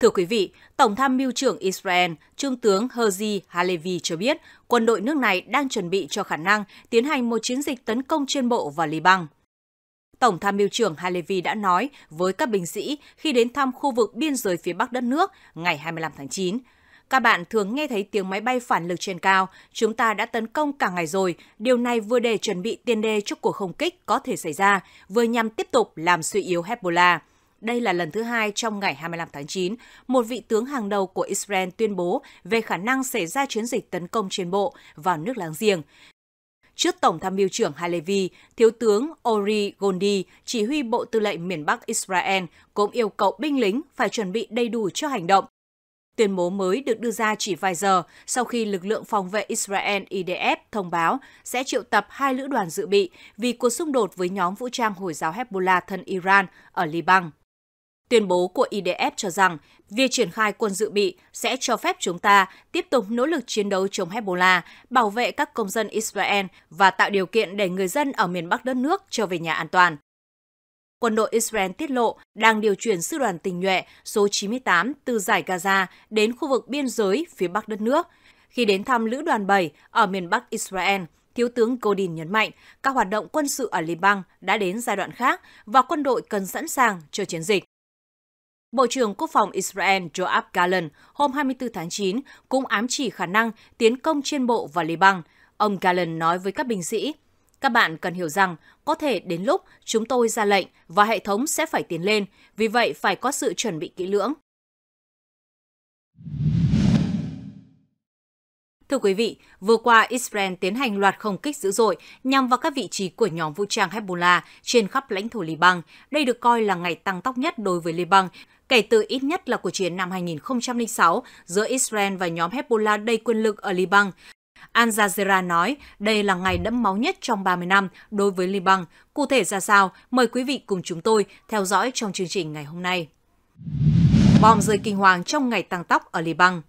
Thưa quý vị, Tổng tham mưu trưởng Israel, Trung tướng Herzi Halevi cho biết quân đội nước này đang chuẩn bị cho khả năng tiến hành một chiến dịch tấn công trên bộ vào Liban. Tổng tham mưu trưởng Halevi đã nói với các binh sĩ khi đến thăm khu vực biên giới phía bắc đất nước ngày 25 tháng 9. Các bạn thường nghe thấy tiếng máy bay phản lực trên cao, chúng ta đã tấn công cả ngày rồi, điều này vừa để chuẩn bị tiền đề cho cuộc không kích có thể xảy ra, vừa nhằm tiếp tục làm suy yếu Hezbollah đây là lần thứ hai trong ngày 25 tháng 9, một vị tướng hàng đầu của Israel tuyên bố về khả năng xảy ra chiến dịch tấn công trên bộ vào nước láng giềng. Trước Tổng tham mưu trưởng Halevi, Thiếu tướng Ori Gondi, chỉ huy Bộ Tư lệnh miền Bắc Israel, cũng yêu cầu binh lính phải chuẩn bị đầy đủ cho hành động. Tuyên bố mới được đưa ra chỉ vài giờ sau khi lực lượng phòng vệ Israel IDF thông báo sẽ triệu tập hai lữ đoàn dự bị vì cuộc xung đột với nhóm vũ trang Hồi giáo Hezbollah thân Iran ở Liban. Tuyên bố của IDF cho rằng việc triển khai quân dự bị sẽ cho phép chúng ta tiếp tục nỗ lực chiến đấu chống Hezbollah, bảo vệ các công dân Israel và tạo điều kiện để người dân ở miền Bắc đất nước trở về nhà an toàn. Quân đội Israel tiết lộ đang điều chuyển sư đoàn tình nhuệ số 98 từ giải Gaza đến khu vực biên giới phía bắc đất nước. Khi đến thăm lữ đoàn 7 ở miền bắc Israel, Thiếu tướng Godin nhấn mạnh các hoạt động quân sự ở Liban đã đến giai đoạn khác và quân đội cần sẵn sàng cho chiến dịch. Bộ trưởng Quốc phòng Israel Joab Gallant hôm 24 tháng 9 cũng ám chỉ khả năng tiến công trên bộ và Liban. Ông Gallant nói với các binh sĩ, các bạn cần hiểu rằng có thể đến lúc chúng tôi ra lệnh và hệ thống sẽ phải tiến lên, vì vậy phải có sự chuẩn bị kỹ lưỡng. Thưa quý vị, vừa qua Israel tiến hành loạt không kích dữ dội nhằm vào các vị trí của nhóm vũ trang Hezbollah trên khắp lãnh thổ Liban. Đây được coi là ngày tăng tốc nhất đối với Liban kể từ ít nhất là cuộc chiến năm 2006 giữa Israel và nhóm Hezbollah đầy quyền lực ở Liban. Al Jazeera nói đây là ngày đẫm máu nhất trong 30 năm đối với Liban. Cụ thể ra sao? Mời quý vị cùng chúng tôi theo dõi trong chương trình ngày hôm nay. Bom rơi kinh hoàng trong ngày tăng tóc ở Liban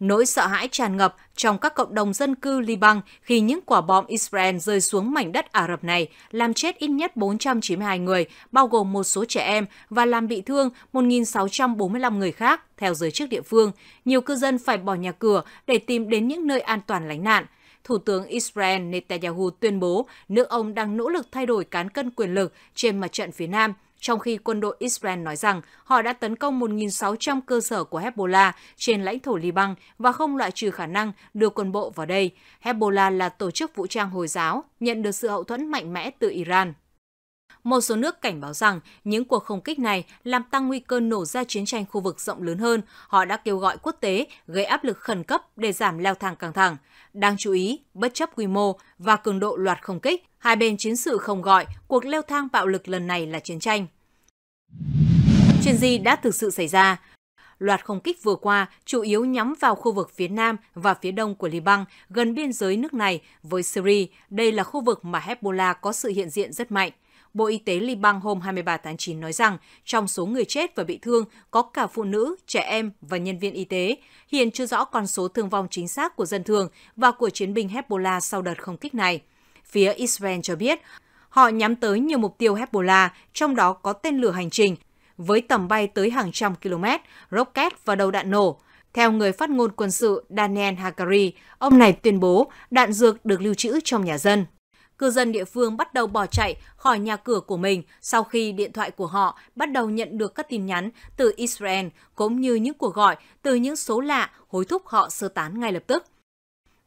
nỗi sợ hãi tràn ngập trong các cộng đồng dân cư Liban khi những quả bom Israel rơi xuống mảnh đất Ả Rập này, làm chết ít nhất 492 người, bao gồm một số trẻ em và làm bị thương 1.645 người khác, theo giới chức địa phương. Nhiều cư dân phải bỏ nhà cửa để tìm đến những nơi an toàn lánh nạn. Thủ tướng Israel Netanyahu tuyên bố nước ông đang nỗ lực thay đổi cán cân quyền lực trên mặt trận phía Nam – trong khi quân đội Israel nói rằng họ đã tấn công 1.600 cơ sở của Hezbollah trên lãnh thổ Liban và không loại trừ khả năng đưa quân bộ vào đây. Hezbollah là tổ chức vũ trang Hồi giáo, nhận được sự hậu thuẫn mạnh mẽ từ Iran. Một số nước cảnh báo rằng những cuộc không kích này làm tăng nguy cơ nổ ra chiến tranh khu vực rộng lớn hơn. Họ đã kêu gọi quốc tế gây áp lực khẩn cấp để giảm leo thang căng thẳng. Đáng chú ý, bất chấp quy mô và cường độ loạt không kích, hai bên chiến sự không gọi cuộc leo thang bạo lực lần này là chiến tranh. Chuyện gì đã thực sự xảy ra? Loạt không kích vừa qua chủ yếu nhắm vào khu vực phía nam và phía đông của Liban, gần biên giới nước này với Syria. Đây là khu vực mà Hezbollah có sự hiện diện rất mạnh. Bộ Y tế Liban hôm 23 tháng 9 nói rằng trong số người chết và bị thương có cả phụ nữ, trẻ em và nhân viên y tế. Hiện chưa rõ con số thương vong chính xác của dân thường và của chiến binh Hezbollah sau đợt không kích này. Phía Israel cho biết, họ nhắm tới nhiều mục tiêu Hezbollah, trong đó có tên lửa hành trình, với tầm bay tới hàng trăm km, rocket và đầu đạn nổ. Theo người phát ngôn quân sự Daniel Hagari, ông này tuyên bố đạn dược được lưu trữ trong nhà dân cư dân địa phương bắt đầu bỏ chạy khỏi nhà cửa của mình sau khi điện thoại của họ bắt đầu nhận được các tin nhắn từ Israel cũng như những cuộc gọi từ những số lạ hối thúc họ sơ tán ngay lập tức.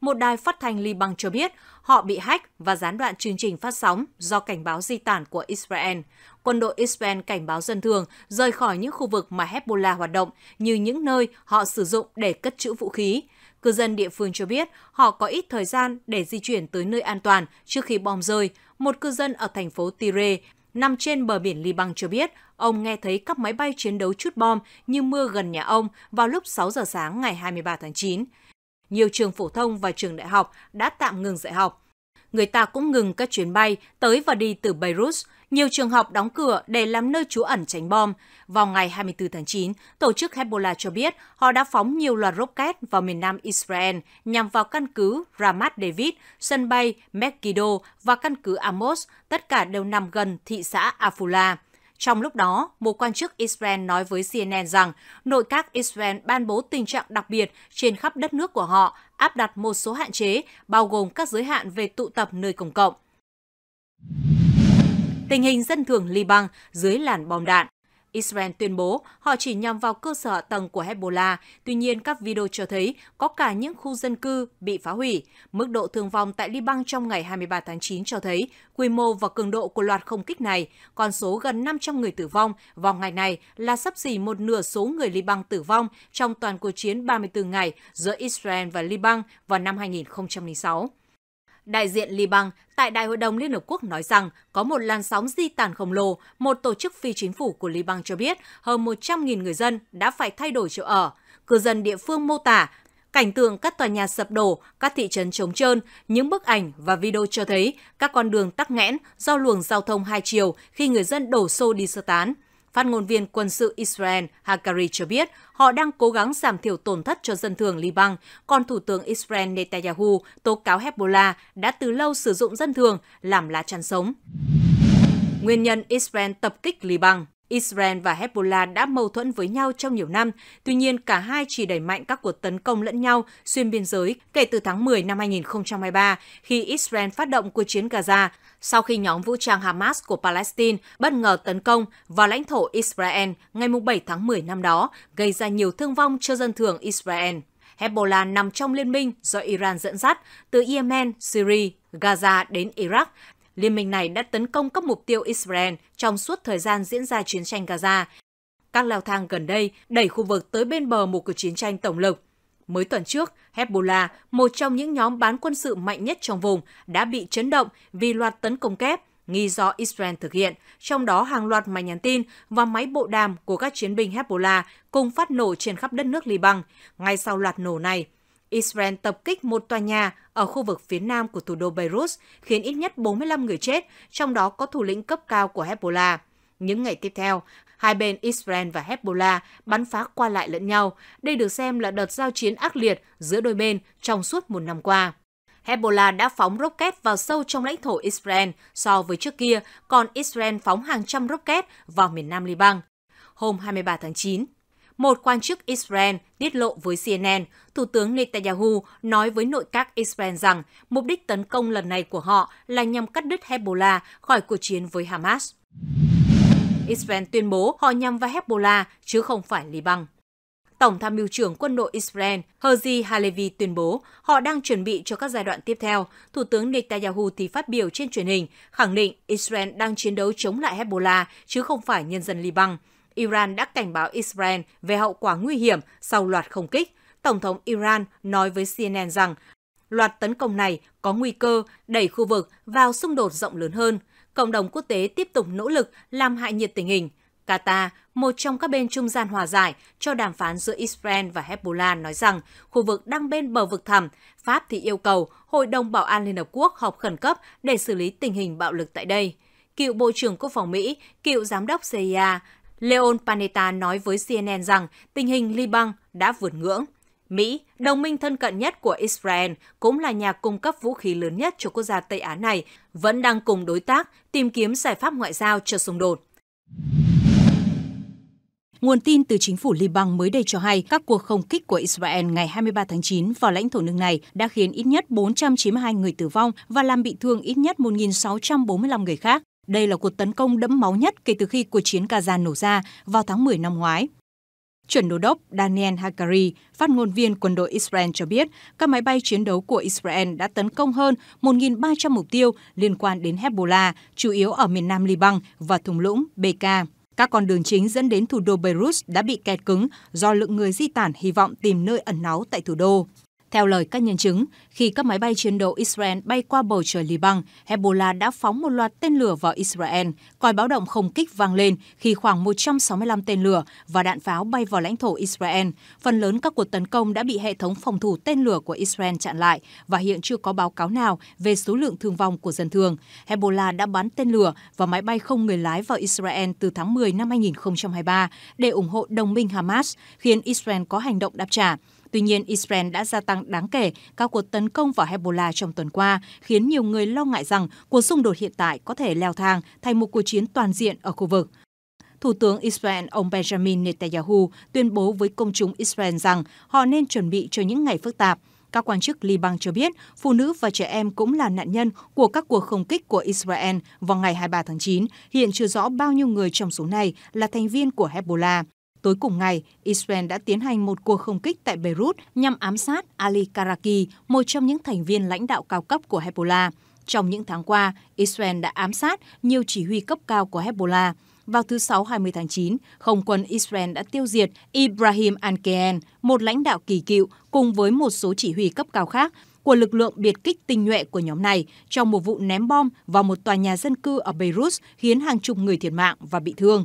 Một đài phát thanh Liban cho biết họ bị hack và gián đoạn chương trình phát sóng do cảnh báo di tản của Israel. Quân đội Israel cảnh báo dân thường rời khỏi những khu vực mà Hezbollah hoạt động như những nơi họ sử dụng để cất trữ vũ khí – Cư dân địa phương cho biết họ có ít thời gian để di chuyển tới nơi an toàn trước khi bom rơi. Một cư dân ở thành phố Tire nằm trên bờ biển Liban cho biết ông nghe thấy các máy bay chiến đấu chút bom như mưa gần nhà ông vào lúc 6 giờ sáng ngày 23 tháng 9. Nhiều trường phổ thông và trường đại học đã tạm ngừng dạy học người ta cũng ngừng các chuyến bay tới và đi từ Beirut. Nhiều trường học đóng cửa để làm nơi trú ẩn tránh bom. Vào ngày 24 tháng 9, tổ chức Hezbollah cho biết họ đã phóng nhiều loạt rocket vào miền nam Israel nhằm vào căn cứ Ramat David, sân bay Megiddo và căn cứ Amos, tất cả đều nằm gần thị xã Afula. Trong lúc đó, một quan chức Israel nói với CNN rằng nội các Israel ban bố tình trạng đặc biệt trên khắp đất nước của họ, áp đặt một số hạn chế, bao gồm các giới hạn về tụ tập nơi công cộng. Tình hình dân thường Liban dưới làn bom đạn Israel tuyên bố họ chỉ nhằm vào cơ sở tầng của Hezbollah, tuy nhiên các video cho thấy có cả những khu dân cư bị phá hủy. Mức độ thương vong tại Liban trong ngày 23 tháng 9 cho thấy quy mô và cường độ của loạt không kích này, con số gần 500 người tử vong vào ngày này là sắp xỉ một nửa số người Liban tử vong trong toàn cuộc chiến 34 ngày giữa Israel và Liban vào năm 2006. Đại diện Liban tại Đại hội đồng Liên Hợp Quốc nói rằng có một làn sóng di tản khổng lồ, một tổ chức phi chính phủ của Liban cho biết hơn 100.000 người dân đã phải thay đổi chỗ ở. Cư dân địa phương mô tả cảnh tượng các tòa nhà sập đổ, các thị trấn trống trơn, những bức ảnh và video cho thấy các con đường tắc nghẽn do luồng giao thông hai chiều khi người dân đổ xô đi sơ tán. Phát ngôn viên quân sự Israel Hakari cho biết họ đang cố gắng giảm thiểu tổn thất cho dân thường Liban, còn Thủ tướng Israel Netanyahu tố cáo Hezbollah đã từ lâu sử dụng dân thường làm lá chắn sống. Nguyên nhân Israel tập kích Liban Israel và Hezbollah đã mâu thuẫn với nhau trong nhiều năm, tuy nhiên cả hai chỉ đẩy mạnh các cuộc tấn công lẫn nhau xuyên biên giới kể từ tháng 10 năm 2023 khi Israel phát động cuộc chiến Gaza sau khi nhóm vũ trang Hamas của Palestine bất ngờ tấn công vào lãnh thổ Israel ngày 7 tháng 10 năm đó, gây ra nhiều thương vong cho dân thường Israel. Hezbollah nằm trong liên minh do Iran dẫn dắt từ Yemen, Syria, Gaza đến Iraq Liên minh này đã tấn công các mục tiêu Israel trong suốt thời gian diễn ra chiến tranh Gaza. Các leo thang gần đây đẩy khu vực tới bên bờ một cuộc chiến tranh tổng lực. Mới tuần trước, Hezbollah, một trong những nhóm bán quân sự mạnh nhất trong vùng, đã bị chấn động vì loạt tấn công kép nghi do Israel thực hiện, trong đó hàng loạt máy nhắn tin và máy bộ đàm của các chiến binh Hezbollah cùng phát nổ trên khắp đất nước Liban ngay sau loạt nổ này. Israel tập kích một tòa nhà ở khu vực phía nam của thủ đô Beirut, khiến ít nhất 45 người chết, trong đó có thủ lĩnh cấp cao của Hezbollah. Những ngày tiếp theo, hai bên Israel và Hezbollah bắn phá qua lại lẫn nhau. Đây được xem là đợt giao chiến ác liệt giữa đôi bên trong suốt một năm qua. Hezbollah đã phóng rocket vào sâu trong lãnh thổ Israel so với trước kia, còn Israel phóng hàng trăm rocket vào miền nam Liban. Hôm 23 tháng 9, một quan chức Israel tiết lộ với CNN, Thủ tướng Netanyahu nói với nội các Israel rằng mục đích tấn công lần này của họ là nhằm cắt đứt Hezbollah khỏi cuộc chiến với Hamas. Israel tuyên bố họ nhằm vào Hezbollah chứ không phải Liban. Tổng tham mưu trưởng quân đội Israel Herzi Halevi tuyên bố họ đang chuẩn bị cho các giai đoạn tiếp theo. Thủ tướng Netanyahu thì phát biểu trên truyền hình, khẳng định Israel đang chiến đấu chống lại Hezbollah chứ không phải nhân dân Liban. Iran đã cảnh báo Israel về hậu quả nguy hiểm sau loạt không kích. Tổng thống Iran nói với CNN rằng loạt tấn công này có nguy cơ đẩy khu vực vào xung đột rộng lớn hơn. Cộng đồng quốc tế tiếp tục nỗ lực làm hại nhiệt tình hình. Qatar, một trong các bên trung gian hòa giải cho đàm phán giữa Israel và Hezbollah nói rằng khu vực đang bên bờ vực thẳm. Pháp thì yêu cầu Hội đồng Bảo an Liên Hợp Quốc họp khẩn cấp để xử lý tình hình bạo lực tại đây. Cựu Bộ trưởng Quốc phòng Mỹ, cựu Giám đốc CIA Leon Panetta nói với CNN rằng tình hình Liban đã vượt ngưỡng. Mỹ, đồng minh thân cận nhất của Israel, cũng là nhà cung cấp vũ khí lớn nhất cho quốc gia Tây Á này, vẫn đang cùng đối tác tìm kiếm giải pháp ngoại giao cho xung đột. Nguồn tin từ chính phủ Liban mới đây cho hay các cuộc không kích của Israel ngày 23 tháng 9 vào lãnh thổ nước này đã khiến ít nhất 492 người tử vong và làm bị thương ít nhất 1.645 người khác. Đây là cuộc tấn công đẫm máu nhất kể từ khi cuộc chiến Gaza nổ ra vào tháng 10 năm ngoái. Chuẩn đô đốc Daniel Hakari, phát ngôn viên quân đội Israel cho biết, các máy bay chiến đấu của Israel đã tấn công hơn 1.300 mục tiêu liên quan đến Hezbollah, chủ yếu ở miền nam Liban và thung lũng Bekaa. Các con đường chính dẫn đến thủ đô Beirut đã bị kẹt cứng do lượng người di tản hy vọng tìm nơi ẩn náu tại thủ đô. Theo lời các nhân chứng, khi các máy bay chiến đấu Israel bay qua bầu trời Liban, Hezbollah đã phóng một loạt tên lửa vào Israel. Còi báo động không kích vang lên khi khoảng 165 tên lửa và đạn pháo bay vào lãnh thổ Israel. Phần lớn các cuộc tấn công đã bị hệ thống phòng thủ tên lửa của Israel chặn lại và hiện chưa có báo cáo nào về số lượng thương vong của dân thường. Hezbollah đã bắn tên lửa và máy bay không người lái vào Israel từ tháng 10 năm 2023 để ủng hộ đồng minh Hamas, khiến Israel có hành động đáp trả. Tuy nhiên, Israel đã gia tăng đáng kể các cuộc tấn công vào Hezbollah trong tuần qua, khiến nhiều người lo ngại rằng cuộc xung đột hiện tại có thể leo thang thành một cuộc chiến toàn diện ở khu vực. Thủ tướng Israel ông Benjamin Netanyahu tuyên bố với công chúng Israel rằng họ nên chuẩn bị cho những ngày phức tạp. Các quan chức Liban cho biết phụ nữ và trẻ em cũng là nạn nhân của các cuộc không kích của Israel vào ngày 23 tháng 9. Hiện chưa rõ bao nhiêu người trong số này là thành viên của Hezbollah. Tối cùng ngày, Israel đã tiến hành một cuộc không kích tại Beirut nhằm ám sát Ali Karaki, một trong những thành viên lãnh đạo cao cấp của Hezbollah. Trong những tháng qua, Israel đã ám sát nhiều chỉ huy cấp cao của Hezbollah. Vào thứ Sáu 20 tháng 9, không quân Israel đã tiêu diệt Ibrahim Ankeen, một lãnh đạo kỳ cựu, cùng với một số chỉ huy cấp cao khác của lực lượng biệt kích tinh nhuệ của nhóm này trong một vụ ném bom vào một tòa nhà dân cư ở Beirut khiến hàng chục người thiệt mạng và bị thương.